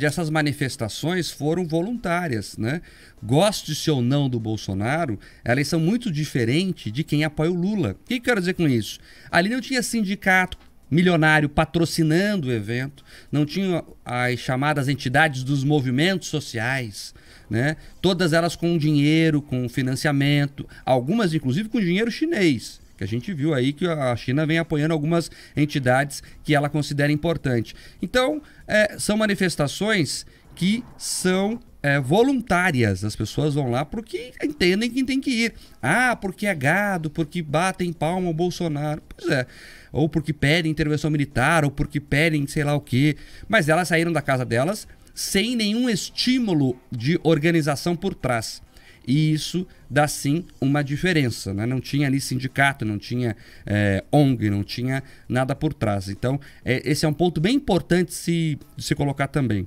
Essas manifestações foram voluntárias, né? Goste-se ou não do Bolsonaro, elas são muito diferentes de quem apoia o Lula. O que eu quero dizer com isso? Ali não tinha sindicato milionário patrocinando o evento, não tinha as chamadas entidades dos movimentos sociais, né? Todas elas com dinheiro, com financiamento, algumas inclusive com dinheiro chinês que a gente viu aí que a China vem apoiando algumas entidades que ela considera importante. Então, é, são manifestações que são é, voluntárias. As pessoas vão lá porque entendem que tem que ir. Ah, porque é gado, porque batem palma ao Bolsonaro. Pois é. Ou porque pedem intervenção militar, ou porque pedem sei lá o quê. Mas elas saíram da casa delas sem nenhum estímulo de organização por trás. E isso dá sim uma diferença. Né? Não tinha ali sindicato, não tinha é, eh, ONG, não tinha nada por trás. Então, é, esse é um ponto bem importante se, se colocar também.